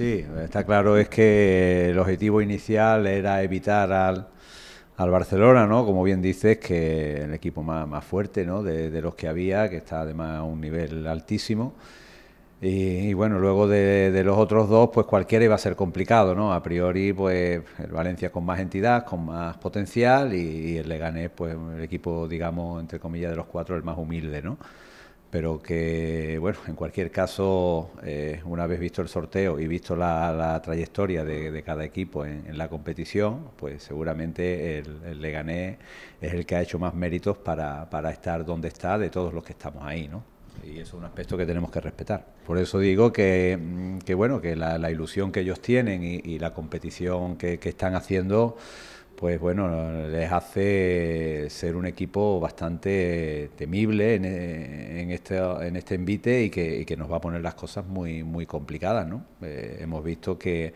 Sí, está claro es que el objetivo inicial era evitar al, Barcelona, ¿no? Como bien dices, que el equipo más, más fuerte, ¿no? De, los que había, que está además a un nivel altísimo. Y, bueno, luego de, los otros dos, pues cualquiera iba a ser complicado, ¿no? A priori, pues el Valencia con más entidad, con más potencial y, y el Leganés, pues el equipo, digamos, entre comillas, de los cuatro, el más humilde, ¿no? pero que, bueno, en cualquier caso, eh, una vez visto el sorteo y visto la, trayectoria de, cada equipo en, la competición, pues seguramente el, el, Leganés es el que ha hecho más méritos para, estar donde está de todos los que estamos ahí, ¿no? y eso es un aspecto que tenemos que respetar. Por eso digo que, mm, bueno, que la, ilusión que ellos tienen y, la competición que están haciendo pues bueno, les hace ser un equipo bastante temible en, e, este, en este envite y que, nos va a poner las cosas muy, muy complicadas. ¿no? Eh, hemos visto que,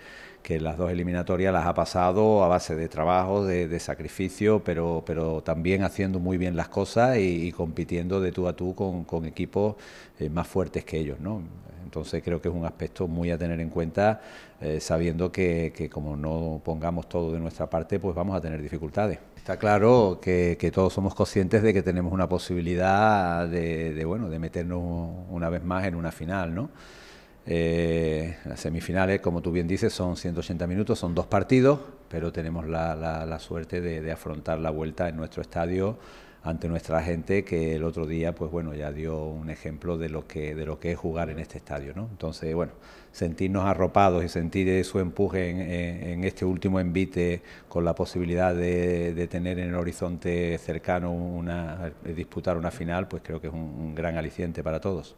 las dos eliminatorias las ha pasado a base de trabajo, de, sacrificio, pero, pero también haciendo muy bien las cosas y, compitiendo de tú a tú con, con equipos eh, más fuertes que ellos. ¿no? Entonces creo que es un aspecto muy a tener en cuenta, eh, sabiendo que, como no pongamos todo de nuestra parte, pues vamos a tener dificultades. Está claro que, todos somos conscientes de que tenemos una posibilidad de, bueno, de meternos una vez más en una final, ¿no? Eh, las semifinales, como tú bien dices, son 180 minutos, son dos partidos, pero tenemos la, suerte de afrontar la vuelta en nuestro estadio ante nuestra gente que el otro día, pues bueno, ya dio un ejemplo de lo que, de lo que es jugar en este estadio, ¿no? Entonces, bueno, sentirnos arropados y sentir su empuje en, este último envite con la posibilidad de, de tener en el horizonte cercano una, disputar una final, pues creo que es un gran aliciente para todos.